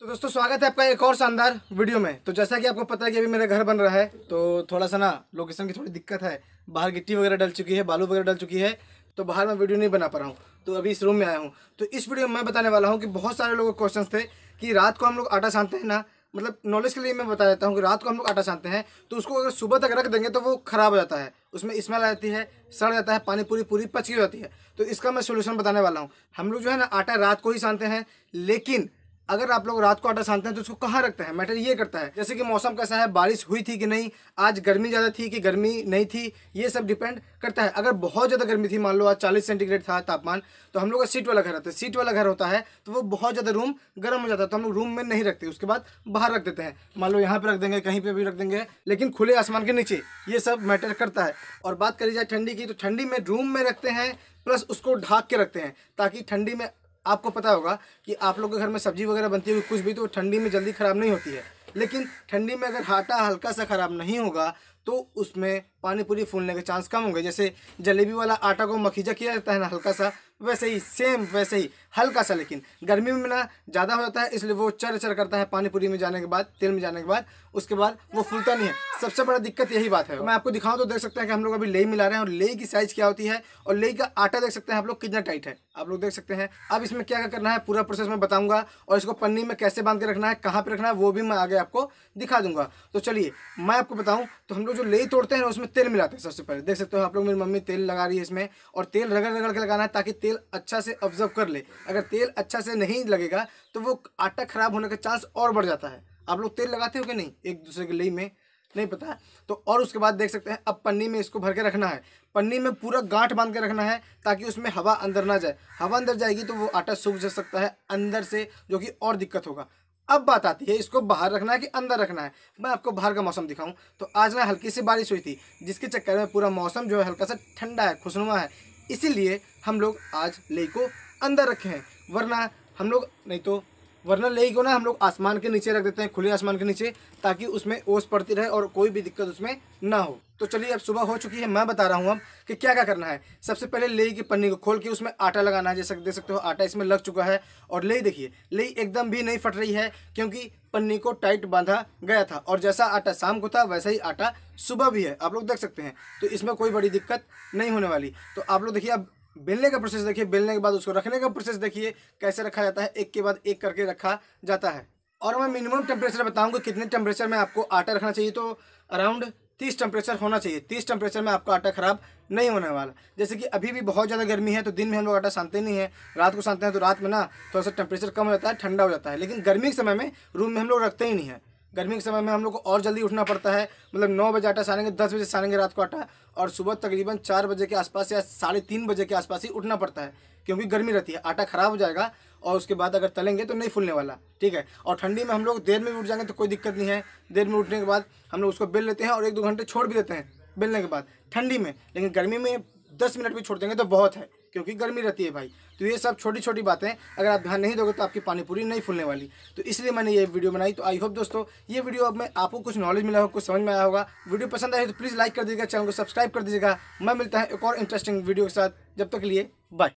तो दोस्तों स्वागत है आपका एक और शानदार वीडियो में तो जैसा कि आपको पता है कि अभी मेरा घर बन रहा है तो थोड़ा सा ना लोकेशन की थोड़ी दिक्कत है बाहर गिट्टी वगैरह डल चुकी है बालू वगैरह डल चुकी है तो बाहर मैं वीडियो नहीं बना पा रहा हूँ तो अभी इस रूम में आया हूँ तो इस वीडियो में मैं बताने वाला हूँ कि बहुत सारे लोगों के क्वेश्चन थे कि रात को हम लोग आटा छानते हैं ना मतलब नॉलेज के लिए मैं बता देता हूँ कि रात को हम लोग आटा छानते हैं तो उसको अगर सुबह तक रख देंगे तो वो खराब हो जाता है उसमें स्मेल आ जाती है सड़ जाता है पानी पूरी पूरी पचकी हो जाती है तो इसका मैं सोल्यूशन बताने वाला हूँ हम लोग जो है ना आटा रात को ही छानते हैं लेकिन अगर आप लोग रात को आटा सानते हैं तो उसको कहाँ रखते हैं मैटर ये करता है जैसे कि मौसम कैसा है बारिश हुई थी कि नहीं आज गर्मी ज़्यादा थी कि गर्मी नहीं थी ये सब डिपेंड करता है अगर बहुत ज़्यादा गर्मी थी मान लो आज चालीस सेंटीग्रेड था तापमान तो हम लोग का सीट वाला घर रहता है सीट वाला घर होता है तो वो बहुत ज़्यादा रूम गर्म हो जाता है तो हम लोग रूम में नहीं रखते उसके बाद बाहर रख देते हैं मान लो यहाँ पर रख देंगे कहीं पर भी रख देंगे लेकिन खुले आसमान के नीचे ये सब मैटर करता है और बात करी जाए ठंडी की तो ठंडी में रूम में रखते हैं प्लस उसको ढाक के रखते हैं ताकि ठंडी में आपको पता होगा कि आप लोग के घर में सब्जी वगैरह बनती होगी कुछ भी तो ठंडी में जल्दी ख़राब नहीं होती है लेकिन ठंडी में अगर आटा हल्का सा ख़राब नहीं होगा तो उसमें पानी पूरी फूलने के चांस कम होंगे जैसे जलेबी वाला आटा को मखीजा किया जाता है ना हल्का सा वैसे ही सेम वैसे ही हल्का सा लेकिन गर्मी में ना ज़्यादा हो जाता है इसलिए वो चर चर करता है पानी पूरी में जाने के बाद तेल में जाने के बाद उसके बाद वो फूलता नहीं है सबसे बड़ा दिक्कत यही बात है मैं आपको दिखाऊँ तो देख सकते हैं कि हम लोग अभी लेई मिला रहे हैं और लेई की साइज़ क्या होती है और लेई का आटा देख सकते हैं आप लोग कितना टाइट है आप लोग देख सकते हैं अब इसमें क्या क्या करना है पूरा प्रोसेस मैं बताऊँगा और इसको पन्नी में कैसे बांध के रखना है कहाँ पर रखना है वो भी मैं आगे आपको दिखा दूंगा तो चलिए मैं आपको बताऊं तो हम लोग जो ले तोड़ते हैं उसमें तेल मिलाते हैं सबसे पहले देख सकते हो आप लोग मेरी मम्मी तेल लगा रही है इसमें और तेल रगड़ रगड़ के लगाना है ताकि तेल अच्छा से ऑब्जर्व कर ले अगर तेल अच्छा से नहीं लगेगा तो वो आटा खराब होने का चांस और बढ़ जाता है आप लोग तेल लगाते हो कि नहीं एक दूसरे के लई में नहीं पता है तो और उसके बाद देख सकते हैं अब पन्नी में इसको भर के रखना है पन्नी में पूरा गांठ बांध के रखना है ताकि उसमें हवा अंदर ना जाए हवा अंदर जाएगी तो वो आटा सूख जा सकता है अंदर से जो कि और दिक्कत होगा अब बात आती है इसको बाहर रखना है कि अंदर रखना है मैं आपको बाहर का मौसम दिखाऊं तो आज ना हल्की सी बारिश हुई थी जिसके चक्कर में पूरा मौसम जो है हल्का सा ठंडा है खुशनुमा है इसीलिए हम लोग आज लेक को अंदर रखे हैं वरना हम लोग नहीं तो वरना लेक को ना हम लोग आसमान के नीचे रख देते हैं खुले आसमान के नीचे ताकि उसमें ओस पड़ती रहे और कोई भी दिक्कत उसमें ना हो तो चलिए अब सुबह हो चुकी है मैं बता रहा हूँ अब कि क्या क्या करना है सबसे पहले लेई की पन्नी को खोल के उसमें आटा लगाना है जैसे देख सकते हो आटा इसमें लग चुका है और लेई देखिए लेई एकदम भी नहीं फट रही है क्योंकि पन्नी को टाइट बांधा गया था और जैसा आटा शाम को था वैसा ही आटा सुबह भी है आप लोग देख सकते हैं तो इसमें कोई बड़ी दिक्कत नहीं होने वाली तो आप लोग देखिए अब बेलने का प्रोसेस देखिए बेलने के बाद उसको रखने का प्रोसेस देखिए कैसे रखा जाता है एक के बाद एक करके रखा जाता है और मैं मिनिमम टेम्परेचर बताऊंगा कितने टेम्परेचर में आपको आटा रखना चाहिए तो अराउंड तीस टेम्परेचर होना चाहिए तीस टेम्परेचर में आपका आटा खराब नहीं होने वाला जैसे कि अभी भी बहुत ज़्यादा गर्मी है तो दिन में हम लोग आटा सानते नहीं है रात को सानते हैं तो रात में ना थोड़ा सा टेम्परेचर कम हो जाता है ठंडा हो जाता है लेकिन गर्मी के समय में रूम में हम लोग रखते ही नहीं है गर्मी के समय में हम लोग को और जल्दी उठना पड़ता है मतलब नौ बजे आटा सानेंगे दस बजे सानेंगे रात को आटा और सुबह तकरीबन चार बजे के आसपास या साढ़े तीन बजे के आसपास ही उठना पड़ता है क्योंकि गर्मी रहती है आटा खराब हो जाएगा और उसके बाद अगर तलेंगे तो नहीं फूलने वाला ठीक है और ठंडी में हम लोग देर में भी उठ जाएंगे तो कोई दिक्कत नहीं है देर में उठने के बाद हम लोग उसको बेल लेते हैं और एक दो घंटे छोड़ भी देते हैं बेलने के बाद ठंडी में लेकिन गर्मी में दस मिनट भी छोड़ देंगे तो बहुत है क्योंकि गर्मी रहती है भाई तो ये सब छोटी छोटी बातें अगर आप ध्यान नहीं दोगे तो आपकी पानीपुरी नहीं फूलने वाली तो इसलिए मैंने ये वीडियो बनाई तो आई होप दोस्तों ये वीडियो अब मैं आपको कुछ नॉलेज मिला होगा कुछ समझ में आया होगा वीडियो पसंद आए तो प्लीज़ लाइक कर दीजिएगा चैनल को सब्सक्राइब कर दीजिएगा मैं मिलता है एक और इंटरेस्टिंग वीडियो के साथ जब तक लिए बाय